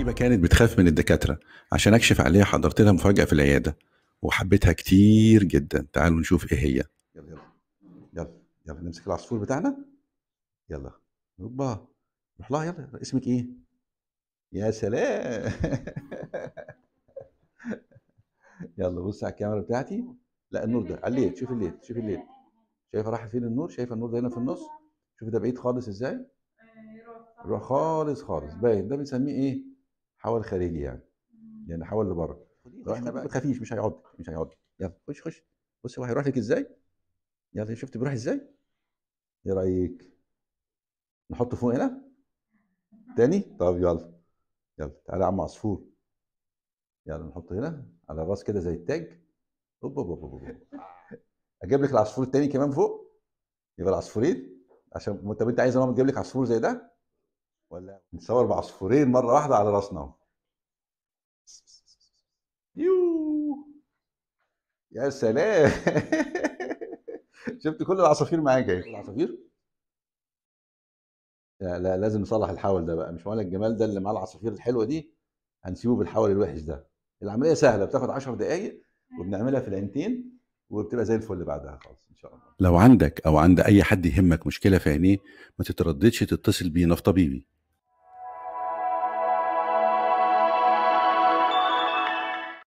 حبيبه كانت بتخاف من الدكاتره عشان اكشف عليها حضرت لها مفاجاه في العياده وحبيتها كتير جدا تعالوا نشوف ايه هي يلا يلا يلا يلا نمسك العصفور بتاعنا يلا اوبا روح لها يلا اسمك ايه يا سلام يلا بص على الكاميرا بتاعتي لا النور ده على الليل شوف الليل شوف الليل شايفه راح فين النور شايفه النور ده هنا في النص شوف ده بعيد خالص ازاي آه، روح خالص خالص باين ده بنسميه ايه حول خارجي يعني يعني حول لبره احنا بقى خفيف مش هيعض مش هيعض يلا خش خش بص هو هيروح لك ازاي يلا شفت بيروح ازاي ايه رايك نحطه فوق هنا تاني طب يلا يلا تعالى يا عم عصفور يلا نحطه هنا على الراس كده زي التاج اوب اوب اوب اجيب لك العصفور التاني كمان فوق يبقى العصفورين عشان طب انت عايز انا اجيب لك عصفور زي ده ولا نصور بعصفورين مره واحده على راسنا يو يا سلام شفت كل العصافير معاك اهي العصافير لا لا لازم نصلح الحول ده بقى مش معنى الجمال ده اللي معاه العصافير الحلوه دي هنسيبه بالحول الوحش ده العمليه سهله بتاخد 10 دقائق وبنعملها في العينتين وبتبقى زي الفل بعدها خالص ان شاء الله لو عندك او عند اي حد يهمك مشكله في عينيه ما تترددش تتصل بينا في طبيبي